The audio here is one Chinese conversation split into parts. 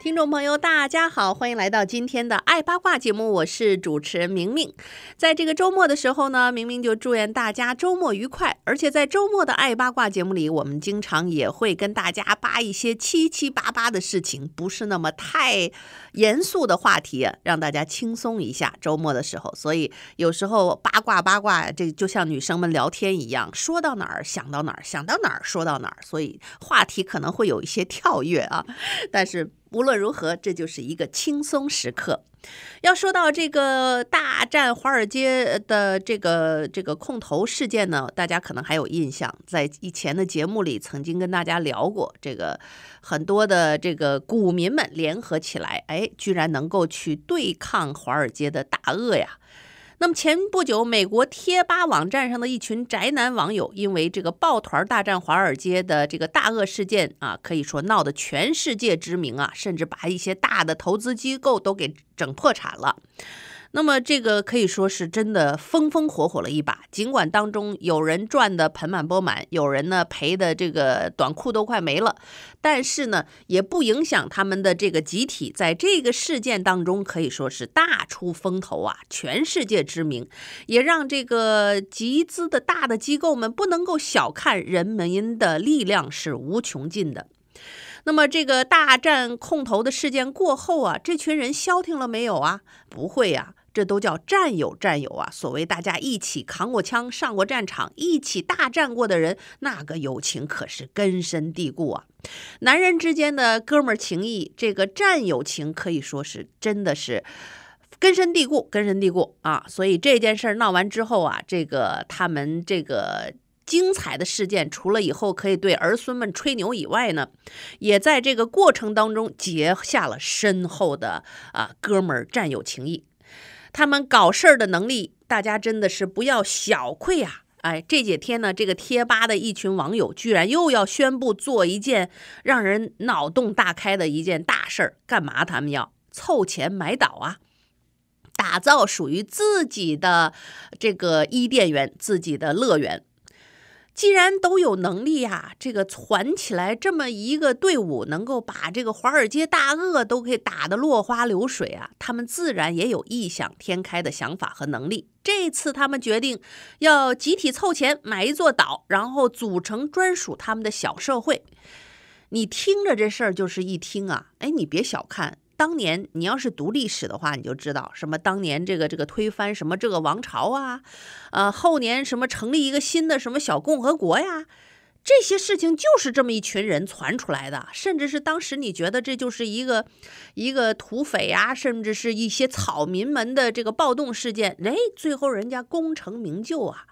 听众朋友，大家好，欢迎来到今天的爱八卦节目，我是主持人明明。在这个周末的时候呢，明明就祝愿大家周末愉快。而且在周末的爱八卦节目里，我们经常也会跟大家扒一些七七八八的事情，不是那么太严肃的话题，让大家轻松一下周末的时候。所以有时候八卦八卦，这就像女生们聊天一样，说到哪儿想到哪儿，想到哪儿说到哪儿，所以话题可能会有一些跳跃啊，但是。无论如何，这就是一个轻松时刻。要说到这个大战华尔街的这个这个空头事件呢，大家可能还有印象，在以前的节目里曾经跟大家聊过，这个很多的这个股民们联合起来，哎，居然能够去对抗华尔街的大鳄呀。那么前不久，美国贴吧网站上的一群宅男网友，因为这个“抱团大战华尔街”的这个大恶事件啊，可以说闹得全世界知名啊，甚至把一些大的投资机构都给整破产了。那么这个可以说是真的风风火火了一把，尽管当中有人赚的盆满钵满，有人呢赔的这个短裤都快没了，但是呢也不影响他们的这个集体在这个事件当中可以说是大出风头啊，全世界知名，也让这个集资的大的机构们不能够小看人民的力量是无穷尽的。那么这个大战空头的事件过后啊，这群人消停了没有啊？不会呀。这都叫战友，战友啊！所谓大家一起扛过枪、上过战场、一起大战过的人，那个友情可是根深蒂固啊。男人之间的哥们儿情谊，这个战友情可以说是真的是根深蒂固，根深蒂固啊。所以这件事闹完之后啊，这个他们这个精彩的事件，除了以后可以对儿孙们吹牛以外呢，也在这个过程当中结下了深厚的啊哥们儿战友情谊。他们搞事儿的能力，大家真的是不要小觑啊！哎，这几天呢，这个贴吧的一群网友居然又要宣布做一件让人脑洞大开的一件大事儿，干嘛？他们要凑钱买岛啊，打造属于自己的这个伊甸园，自己的乐园。既然都有能力呀，这个攒起来这么一个队伍，能够把这个华尔街大鳄都给打得落花流水啊，他们自然也有异想天开的想法和能力。这次他们决定要集体凑钱买一座岛，然后组成专属他们的小社会。你听着这事儿就是一听啊，哎，你别小看。当年你要是读历史的话，你就知道什么当年这个这个推翻什么这个王朝啊，呃后年什么成立一个新的什么小共和国呀，这些事情就是这么一群人传出来的，甚至是当时你觉得这就是一个一个土匪呀，甚至是一些草民们的这个暴动事件，哎，最后人家功成名就啊。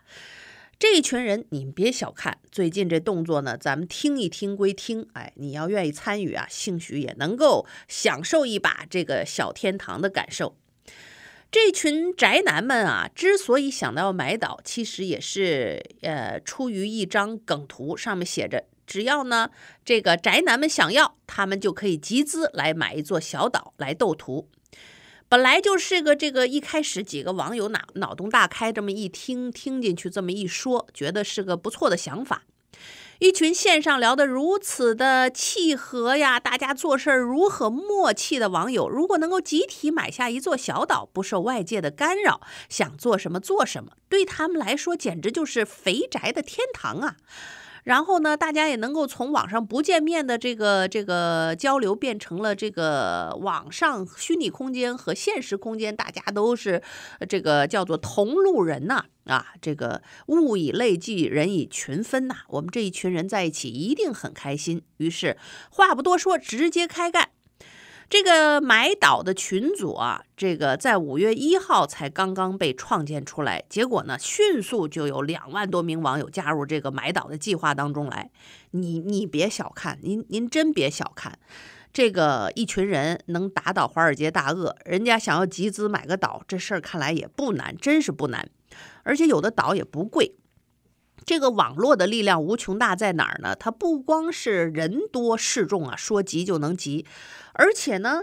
这一群人，你们别小看，最近这动作呢，咱们听一听归听，哎，你要愿意参与啊，兴许也能够享受一把这个小天堂的感受。这群宅男们啊，之所以想到要买岛，其实也是呃出于一张梗图，上面写着，只要呢这个宅男们想要，他们就可以集资来买一座小岛来斗图。本来就是个这个，一开始几个网友脑脑洞大开，这么一听听进去，这么一说，觉得是个不错的想法。一群线上聊得如此的契合呀，大家做事如何默契的网友，如果能够集体买下一座小岛，不受外界的干扰，想做什么做什么，对他们来说简直就是肥宅的天堂啊！然后呢，大家也能够从网上不见面的这个这个交流，变成了这个网上虚拟空间和现实空间，大家都是这个叫做同路人呐啊！这个物以类聚，人以群分呐，我们这一群人在一起一定很开心。于是话不多说，直接开干。这个买岛的群组啊，这个在五月一号才刚刚被创建出来，结果呢，迅速就有两万多名网友加入这个买岛的计划当中来。你你别小看，您您真别小看，这个一群人能打倒华尔街大鳄，人家想要集资买个岛，这事儿看来也不难，真是不难，而且有的岛也不贵。这个网络的力量无穷大，在哪儿呢？它不光是人多势众啊，说急就能急，而且呢。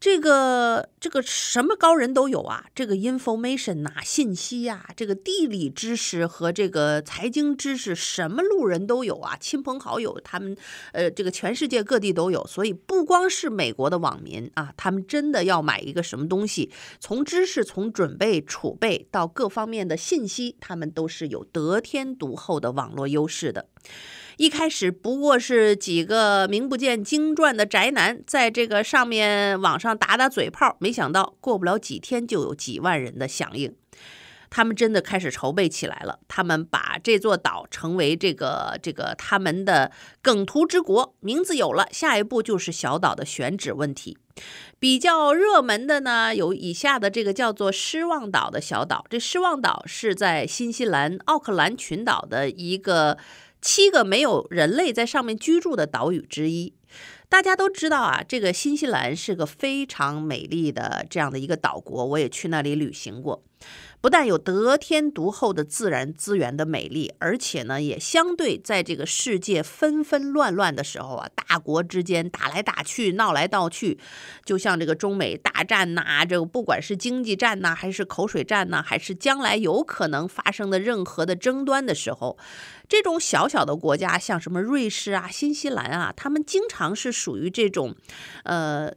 这个这个什么高人都有啊，这个 information 呐信息呀，这个地理知识和这个财经知识，什么路人都有啊，亲朋好友他们，呃，这个全世界各地都有，所以不光是美国的网民啊，他们真的要买一个什么东西，从知识从准备储备到各方面的信息，他们都是有得天独厚的网络优势的。一开始不过是几个名不见经传的宅男在这个上面网上打打嘴炮，没想到过不了几天就有几万人的响应。他们真的开始筹备起来了。他们把这座岛成为这个这个他们的梗图之国，名字有了。下一步就是小岛的选址问题。比较热门的呢有以下的这个叫做失望岛的小岛。这失望岛是在新西兰奥克兰群岛的一个。七个没有人类在上面居住的岛屿之一，大家都知道啊。这个新西兰是个非常美丽的这样的一个岛国，我也去那里旅行过。不但有得天独厚的自然资源的美丽，而且呢，也相对在这个世界纷纷乱乱的时候啊，大国之间打来打去、闹来闹去，就像这个中美大战呐，这个不管是经济战呐，还是口水战呐，还是将来有可能发生的任何的争端的时候，这种小小的国家，像什么瑞士啊、新西兰啊，他们经常是属于这种，呃。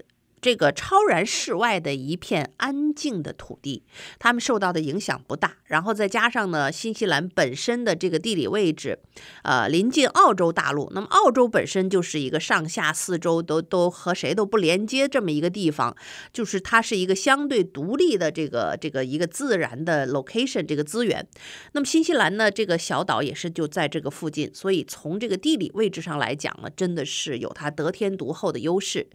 这个超然世外的一片安静的土地，他们受到的影响不大。然后再加上呢，新西兰本身的这个地理位置，呃，临近澳洲大陆。那么澳洲本身就是一个上下四周都都和谁都不连接这么一个地方，就是它是一个相对独立的这个这个一个自然的 location 这个资源。那么新西兰呢，这个小岛也是就在这个附近，所以从这个地理位置上来讲呢，真的是有它得天独厚的优势。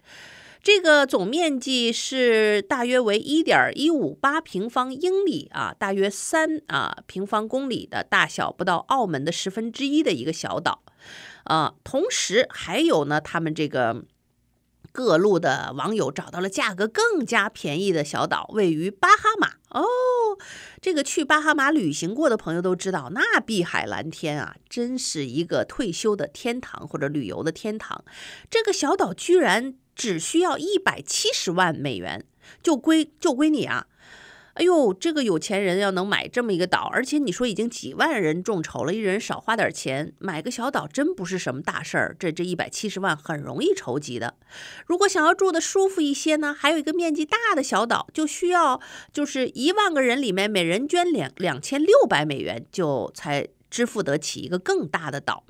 这个总面积是大约为一点一五八平方英里啊，大约三啊平方公里的大小，不到澳门的十分之一的一个小岛，啊，同时还有呢，他们这个各路的网友找到了价格更加便宜的小岛，位于巴哈马哦，这个去巴哈马旅行过的朋友都知道，那碧海蓝天啊，真是一个退休的天堂或者旅游的天堂，这个小岛居然。只需要一百七十万美元，就归就归你啊！哎呦，这个有钱人要能买这么一个岛，而且你说已经几万人众筹了，一人少花点钱买个小岛，真不是什么大事儿。这这一百七十万很容易筹集的。如果想要住的舒服一些呢，还有一个面积大的小岛，就需要就是一万个人里面每人捐两两千六百美元，就才支付得起一个更大的岛。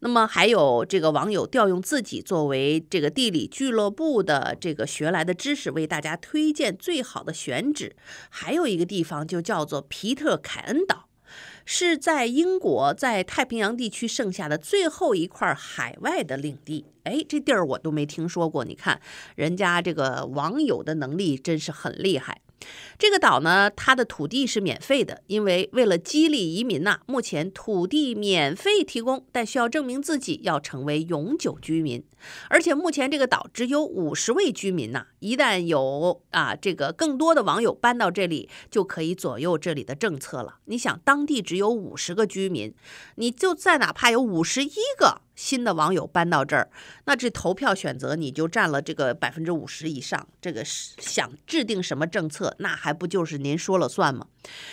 那么还有这个网友调用自己作为这个地理俱乐部的这个学来的知识，为大家推荐最好的选址。还有一个地方就叫做皮特凯恩岛，是在英国在太平洋地区剩下的最后一块海外的领地。哎，这地儿我都没听说过。你看，人家这个网友的能力真是很厉害。这个岛呢，它的土地是免费的，因为为了激励移民呐，目前土地免费提供，但需要证明自己要成为永久居民。而且目前这个岛只有五十位居民呐，一旦有啊这个更多的网友搬到这里，就可以左右这里的政策了。你想，当地只有五十个居民，你就在哪怕有五十一个。新的网友搬到这儿，那这投票选择你就占了这个百分之五十以上。这个想制定什么政策，那还不就是您说了算吗？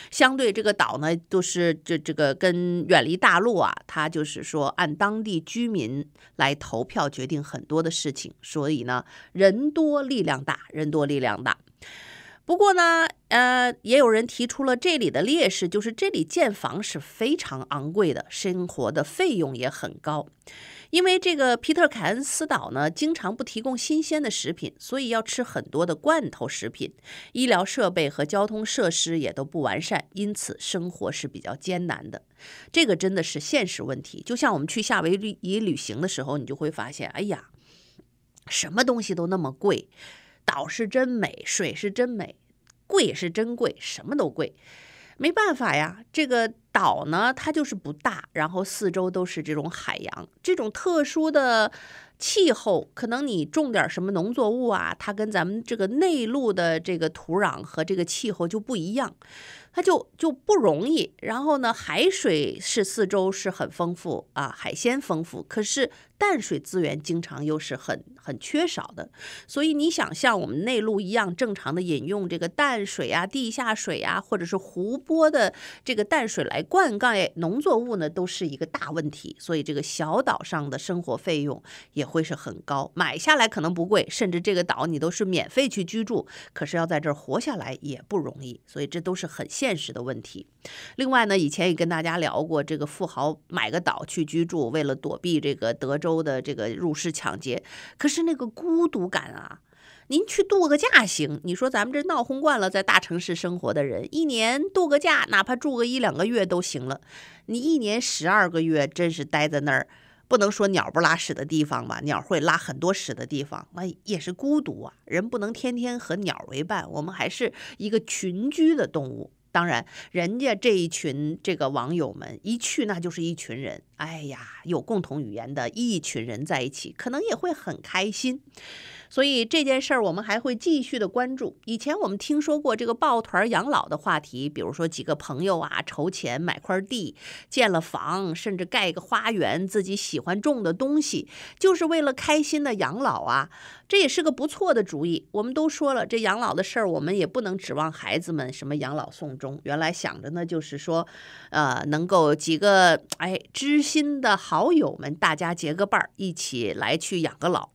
相对这个岛呢，都是这这个跟远离大陆啊，他就是说按当地居民来投票决定很多的事情。所以呢，人多力量大，人多力量大。不过呢，呃，也有人提出了这里的劣势，就是这里建房是非常昂贵的，生活的费用也很高。因为这个皮特凯恩斯岛呢，经常不提供新鲜的食品，所以要吃很多的罐头食品。医疗设备和交通设施也都不完善，因此生活是比较艰难的。这个真的是现实问题。就像我们去夏威夷旅行的时候，你就会发现，哎呀，什么东西都那么贵。岛是真美，水是真美，贵是真贵，什么都贵，没办法呀，这个。岛呢，它就是不大，然后四周都是这种海洋，这种特殊的气候，可能你种点什么农作物啊，它跟咱们这个内陆的这个土壤和这个气候就不一样，它就就不容易。然后呢，海水是四周是很丰富啊，海鲜丰富，可是淡水资源经常又是很很缺少的，所以你想像我们内陆一样正常的饮用这个淡水啊、地下水啊，或者是湖泊的这个淡水来。灌溉农作物呢，都是一个大问题，所以这个小岛上的生活费用也会是很高。买下来可能不贵，甚至这个岛你都是免费去居住，可是要在这儿活下来也不容易，所以这都是很现实的问题。另外呢，以前也跟大家聊过，这个富豪买个岛去居住，为了躲避这个德州的这个入室抢劫，可是那个孤独感啊。您去度个假行？你说咱们这闹哄惯了，在大城市生活的人，一年度个假，哪怕住个一两个月都行了。你一年十二个月，真是待在那儿，不能说鸟不拉屎的地方吧，鸟会拉很多屎的地方，那也是孤独啊。人不能天天和鸟为伴，我们还是一个群居的动物。当然，人家这一群这个网友们一去那就是一群人，哎呀，有共同语言的一群人在一起，可能也会很开心。所以这件事儿我们还会继续的关注。以前我们听说过这个抱团养老的话题，比如说几个朋友啊，筹钱买块地，建了房，甚至盖个花园，自己喜欢种的东西，就是为了开心的养老啊。这也是个不错的主意。我们都说了，这养老的事儿我们也不能指望孩子们什么养老送终。原来想着呢，就是说，呃，能够几个哎知心的好友们，大家结个伴儿，一起来去养个老，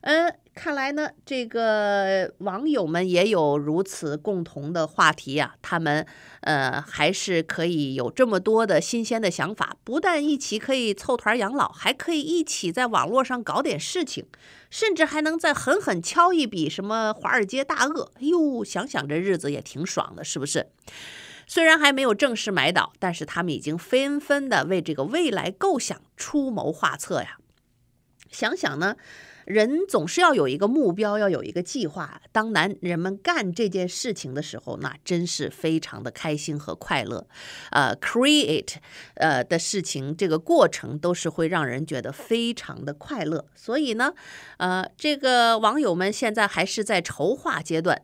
嗯。看来呢，这个网友们也有如此共同的话题呀。他们呃，还是可以有这么多的新鲜的想法，不但一起可以凑团养老，还可以一起在网络上搞点事情，甚至还能再狠狠敲一笔什么华尔街大鳄。哎呦，想想这日子也挺爽的，是不是？虽然还没有正式买岛，但是他们已经纷纷的为这个未来构想出谋划策呀。想想呢。人总是要有一个目标，要有一个计划。当男人们干这件事情的时候，那真是非常的开心和快乐。呃，create 呃的事情，这个过程都是会让人觉得非常的快乐。所以呢，呃，这个网友们现在还是在筹划阶段。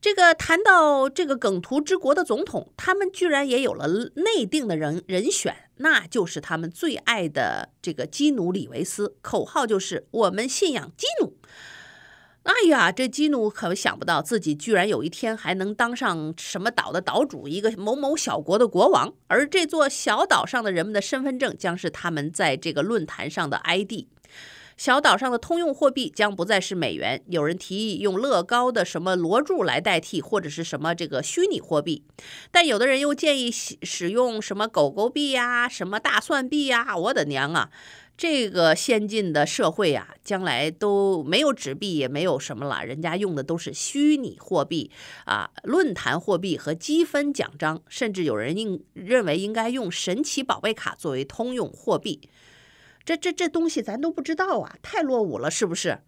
这个谈到这个梗图之国的总统，他们居然也有了内定的人人选，那就是他们最爱的这个基努里维斯。口号就是“我们信仰基努”。哎呀，这基努可想不到自己居然有一天还能当上什么岛的岛主，一个某某小国的国王。而这座小岛上的人们的身份证将是他们在这个论坛上的 ID。小岛上的通用货币将不再是美元，有人提议用乐高的什么罗柱来代替，或者是什么这个虚拟货币，但有的人又建议使使用什么狗狗币呀，什么大蒜币呀，我的娘啊！这个先进的社会呀，将来都没有纸币，也没有什么了，人家用的都是虚拟货币啊，论坛货币和积分奖章，甚至有人应认为应该用神奇宝贝卡作为通用货币。这这这东西咱都不知道啊，太落伍了，是不是？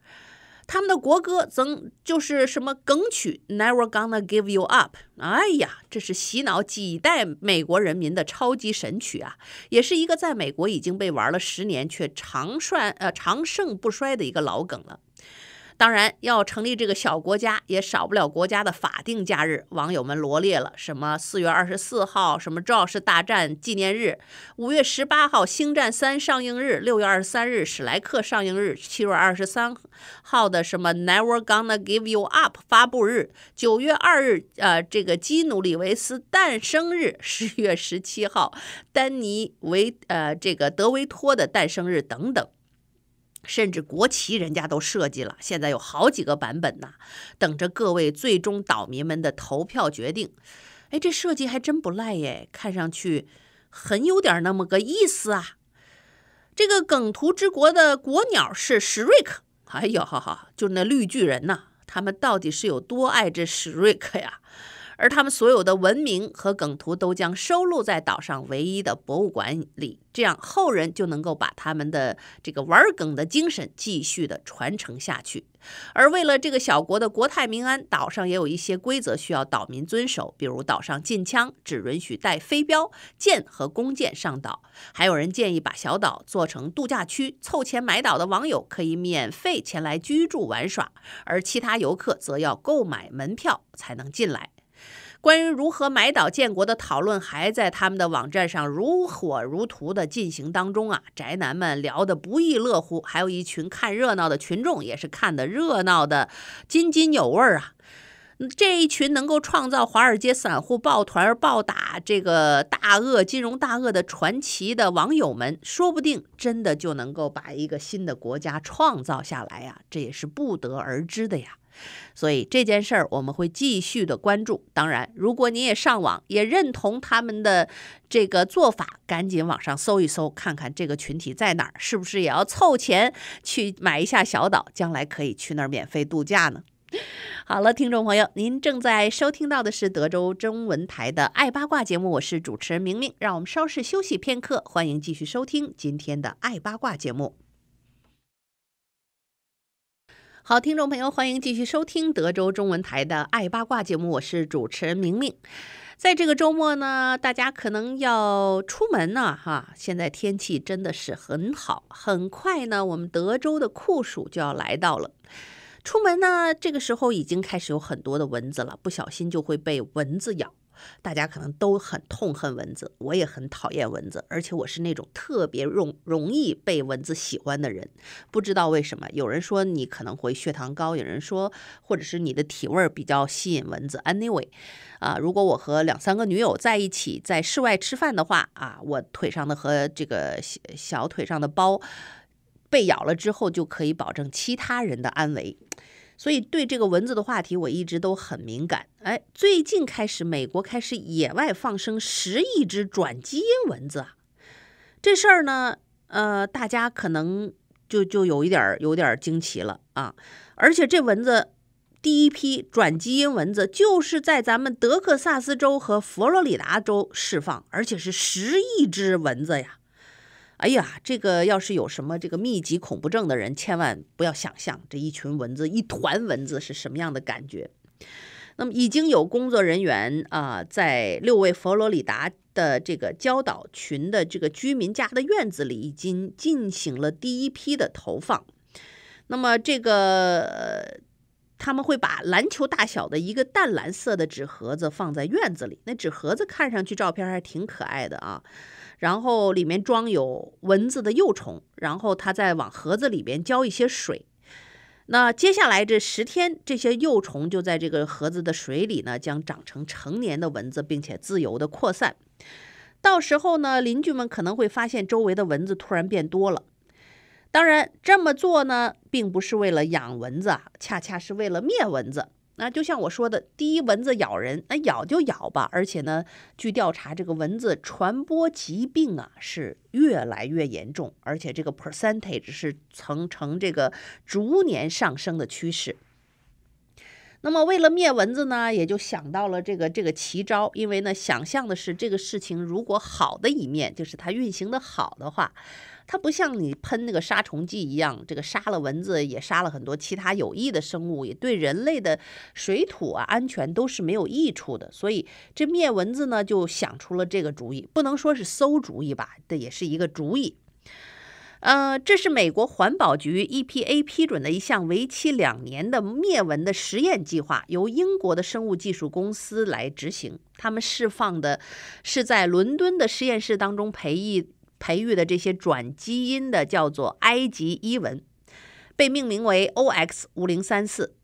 他们的国歌曾就是什么梗曲？Never gonna give you up。哎呀，这是洗脑几代美国人民的超级神曲啊，也是一个在美国已经被玩了十年却长帅呃长盛不衰的一个老梗了。当然，要成立这个小国家，也少不了国家的法定假日。网友们罗列了什么四月二十四号，什么《赵氏大战》纪念日；五月十八号，《星战三》上映日；六月二十三日，《史莱克》上映日；七月二十三号的什么《Never Gonna Give You Up》发布日；九月二日，呃，这个基努里维斯诞生日；十月十七号，丹尼维，呃，这个德维托的诞生日等等。甚至国旗人家都设计了，现在有好几个版本呢，等着各位最终岛民们的投票决定。哎，这设计还真不赖耶，看上去很有点那么个意思啊。这个梗图之国的国鸟是史瑞克，哎呦哈哈，就那绿巨人呐，他们到底是有多爱这史瑞克呀？而他们所有的文明和梗图都将收录在岛上唯一的博物馆里，这样后人就能够把他们的这个玩梗的精神继续的传承下去。而为了这个小国的国泰民安，岛上也有一些规则需要岛民遵守，比如岛上禁枪，只允许带飞镖、剑和弓箭上岛。还有人建议把小岛做成度假区，凑钱买岛的网友可以免费前来居住玩耍，而其他游客则要购买门票才能进来。关于如何买岛建国的讨论还在他们的网站上如火如荼的进行当中啊！宅男们聊得不亦乐乎，还有一群看热闹的群众也是看得热闹的津津有味啊！这一群能够创造华尔街散户抱团暴打这个大鳄金融大鳄的传奇的网友们，说不定真的就能够把一个新的国家创造下来呀！这也是不得而知的呀。所以这件事儿我们会继续的关注。当然，如果你也上网，也认同他们的这个做法，赶紧网上搜一搜，看看这个群体在哪儿，是不是也要凑钱去买一下小岛，将来可以去那儿免费度假呢？好了，听众朋友，您正在收听到的是德州中文台的《爱八卦》节目，我是主持人明明。让我们稍事休息片刻，欢迎继续收听今天的《爱八卦》节目。好，听众朋友，欢迎继续收听德州中文台的《爱八卦》节目，我是主持人明明。在这个周末呢，大家可能要出门呢，哈，现在天气真的是很好。很快呢，我们德州的酷暑就要来到了。出门呢，这个时候已经开始有很多的蚊子了，不小心就会被蚊子咬。大家可能都很痛恨蚊子，我也很讨厌蚊子，而且我是那种特别容容易被蚊子喜欢的人，不知道为什么。有人说你可能会血糖高，有人说或者是你的体味比较吸引蚊子。Anyway，啊，如果我和两三个女友在一起在室外吃饭的话，啊，我腿上的和这个小腿上的包被咬了之后，就可以保证其他人的安危。所以对这个蚊子的话题，我一直都很敏感。哎，最近开始，美国开始野外放生十亿只转基因蚊子啊！这事儿呢，呃，大家可能就就有一点儿有点儿惊奇了啊！而且这蚊子第一批转基因蚊子就是在咱们德克萨斯州和佛罗里达州释放，而且是十亿只蚊子呀。哎呀，这个要是有什么这个密集恐怖症的人，千万不要想象这一群蚊子、一团蚊子是什么样的感觉。那么，已经有工作人员啊，在六位佛罗里达的这个礁岛群的这个居民家的院子里，已经进行了第一批的投放。那么，这个他们会把篮球大小的一个淡蓝色的纸盒子放在院子里，那纸盒子看上去照片还挺可爱的啊。然后里面装有蚊子的幼虫，然后他再往盒子里面浇一些水。那接下来这十天，这些幼虫就在这个盒子的水里呢，将长成成年的蚊子，并且自由的扩散。到时候呢，邻居们可能会发现周围的蚊子突然变多了。当然，这么做呢，并不是为了养蚊子啊，恰恰是为了灭蚊子。那就像我说的，第一，蚊子咬人，那咬就咬吧，而且呢，据调查，这个蚊子传播疾病啊是越来越严重，而且这个 percentage 是呈呈这个逐年上升的趋势。那么，为了灭蚊子呢，也就想到了这个这个奇招，因为呢，想象的是这个事情如果好的一面，就是它运行的好的话。它不像你喷那个杀虫剂一样，这个杀了蚊子也杀了很多其他有益的生物，也对人类的水土啊安全都是没有益处的。所以这灭蚊子呢，就想出了这个主意，不能说是馊主意吧，这也是一个主意。呃，这是美国环保局 EPA 批准的一项为期两年的灭蚊的实验计划，由英国的生物技术公司来执行。他们释放的是在伦敦的实验室当中培育。培育的这些转基因的叫做埃及伊蚊，被命名为 OX 五零三四，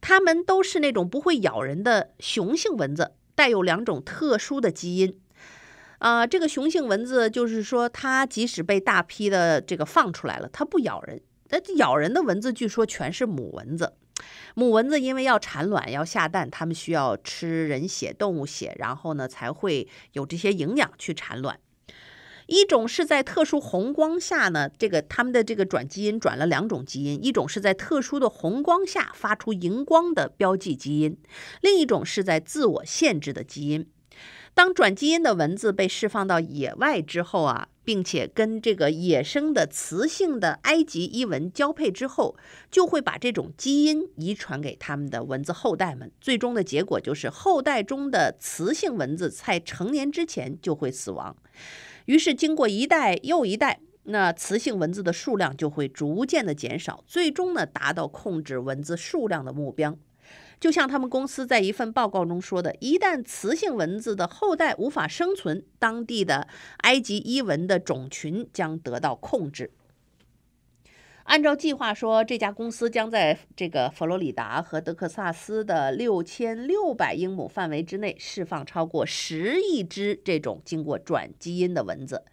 它们都是那种不会咬人的雄性蚊子，带有两种特殊的基因。啊，这个雄性蚊子就是说，它即使被大批的这个放出来了，它不咬人。那咬人的蚊子据说全是母蚊子。母蚊子因为要产卵、要下蛋，它们需要吃人血、动物血，然后呢才会有这些营养去产卵。一种是在特殊红光下呢，这个他们的这个转基因转了两种基因，一种是在特殊的红光下发出荧光的标记基因，另一种是在自我限制的基因。当转基因的蚊子被释放到野外之后啊，并且跟这个野生的雌性的埃及伊蚊交配之后，就会把这种基因遗传给他们的蚊子后代们。最终的结果就是后代中的雌性蚊子在成年之前就会死亡。于是，经过一代又一代，那雌性蚊子的数量就会逐渐的减少，最终呢，达到控制蚊子数量的目标。就像他们公司在一份报告中说的，一旦雌性蚊子的后代无法生存，当地的埃及伊蚊的种群将得到控制。按照计划说，这家公司将在这个佛罗里达和德克萨斯的六千六百英亩范围之内释放超过十亿只这种经过转基因的蚊子。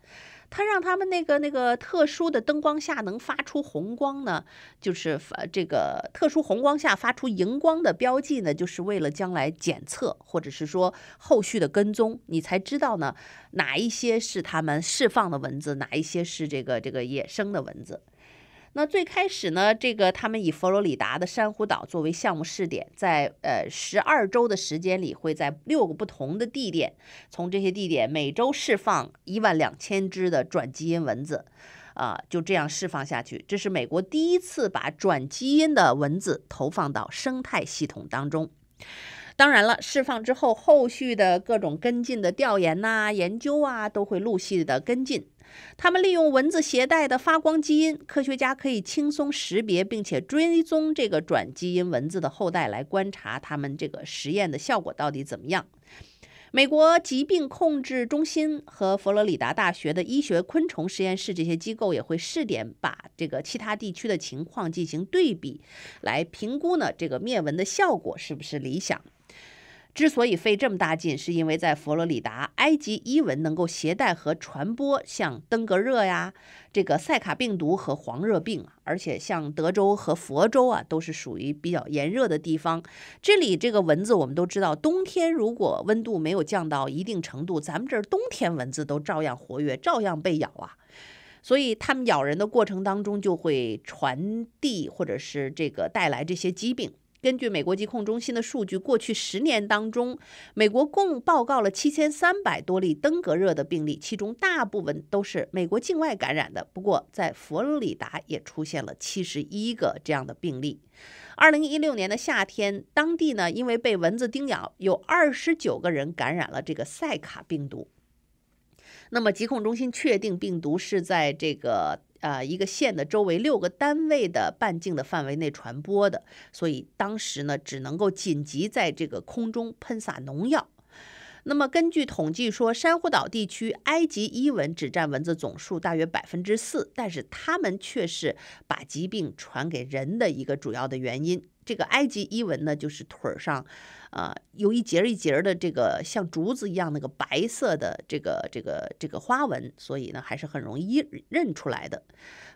它让他们那个那个特殊的灯光下能发出红光呢，就是发这个特殊红光下发出荧光的标记呢，就是为了将来检测或者是说后续的跟踪，你才知道呢哪一些是他们释放的蚊子，哪一些是这个这个野生的蚊子。那最开始呢，这个他们以佛罗里达的珊瑚岛作为项目试点，在呃十二周的时间里，会在六个不同的地点，从这些地点每周释放一万两千只的转基因蚊子，啊，就这样释放下去。这是美国第一次把转基因的蚊子投放到生态系统当中。当然了，释放之后，后续的各种跟进的调研呐、研究啊，都会陆续的跟进。他们利用蚊子携带的发光基因，科学家可以轻松识别并且追踪这个转基因蚊子的后代，来观察他们这个实验的效果到底怎么样。美国疾病控制中心和佛罗里达大学的医学昆虫实验室这些机构也会试点，把这个其他地区的情况进行对比，来评估呢这个灭蚊的效果是不是理想。之所以费这么大劲，是因为在佛罗里达、埃及伊蚊能够携带和传播像登革热呀、这个塞卡病毒和黄热病而且像德州和佛州啊，都是属于比较炎热的地方。这里这个蚊子，我们都知道，冬天如果温度没有降到一定程度，咱们这儿冬天蚊子都照样活跃，照样被咬啊。所以它们咬人的过程当中，就会传递或者是这个带来这些疾病。根据美国疾控中心的数据，过去十年当中，美国共报告了七千三百多例登革热的病例，其中大部分都是美国境外感染的。不过，在佛罗里达也出现了七十一个这样的病例。二零一六年的夏天，当地呢因为被蚊子叮咬，有二十九个人感染了这个塞卡病毒。那么，疾控中心确定病毒是在这个。呃，一个县的周围六个单位的半径的范围内传播的，所以当时呢，只能够紧急在这个空中喷洒农药。那么，根据统计说，珊瑚岛地区埃及伊蚊只占蚊子总数大约百分之四，但是它们却是把疾病传给人的一个主要的原因。这个埃及伊蚊呢，就是腿儿上，呃，有一节一节的这个像竹子一样那个白色的这个这个这个花纹，所以呢还是很容易认出来的。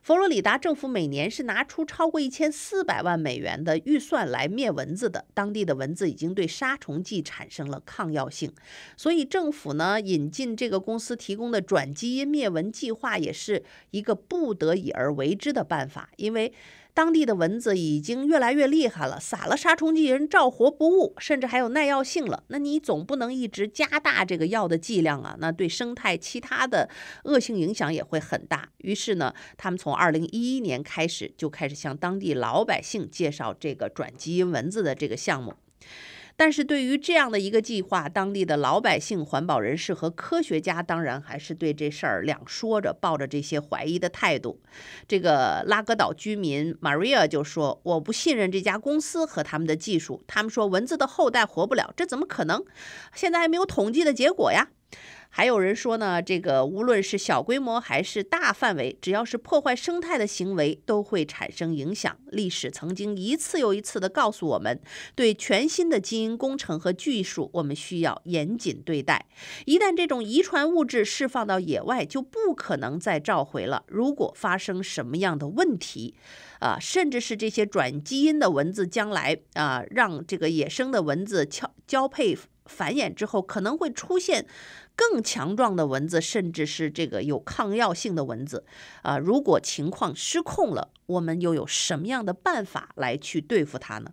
佛罗里达政府每年是拿出超过一千四百万美元的预算来灭蚊子的，当地的蚊子已经对杀虫剂产生了抗药性，所以政府呢引进这个公司提供的转基因灭蚊计划，也是一个不得已而为之的办法，因为。当地的蚊子已经越来越厉害了，撒了杀虫剂人照活不误，甚至还有耐药性了。那你总不能一直加大这个药的剂量啊？那对生态其他的恶性影响也会很大。于是呢，他们从二零一一年开始就开始向当地老百姓介绍这个转基因蚊子的这个项目。但是对于这样的一个计划，当地的老百姓、环保人士和科学家当然还是对这事儿两说着，抱着这些怀疑的态度。这个拉格岛居民 Maria 就说：“我不信任这家公司和他们的技术。他们说蚊子的后代活不了，这怎么可能？现在还没有统计的结果呀。”还有人说呢，这个无论是小规模还是大范围，只要是破坏生态的行为，都会产生影响。历史曾经一次又一次地告诉我们，对全新的基因工程和技术，我们需要严谨对待。一旦这种遗传物质释放到野外，就不可能再召回了。如果发生什么样的问题，啊，甚至是这些转基因的蚊子将来啊，让这个野生的蚊子交交配。繁衍之后可能会出现更强壮的蚊子，甚至是这个有抗药性的蚊子。啊，如果情况失控了，我们又有什么样的办法来去对付它呢？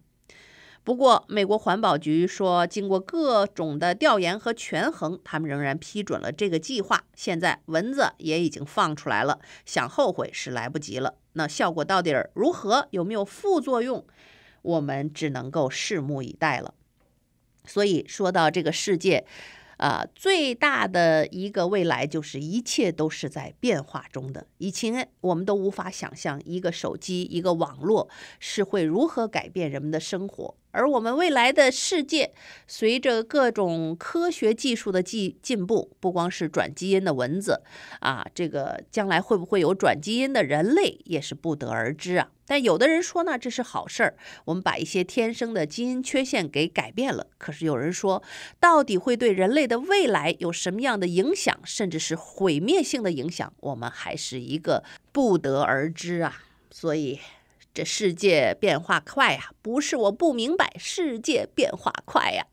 不过，美国环保局说，经过各种的调研和权衡，他们仍然批准了这个计划。现在蚊子也已经放出来了，想后悔是来不及了。那效果到底如何？有没有副作用？我们只能够拭目以待了。所以说到这个世界，啊，最大的一个未来就是一切都是在变化中的。以前我们都无法想象，一个手机、一个网络是会如何改变人们的生活。而我们未来的世界，随着各种科学技术的进进步，不光是转基因的蚊子啊，这个将来会不会有转基因的人类，也是不得而知啊。但有的人说呢，这是好事儿，我们把一些天生的基因缺陷给改变了。可是有人说，到底会对人类的未来有什么样的影响，甚至是毁灭性的影响，我们还是一个不得而知啊。所以。这世界变化快呀，不是我不明白，世界变化快呀。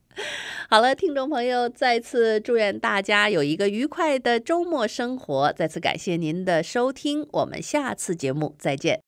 好了，听众朋友，再次祝愿大家有一个愉快的周末生活。再次感谢您的收听，我们下次节目再见。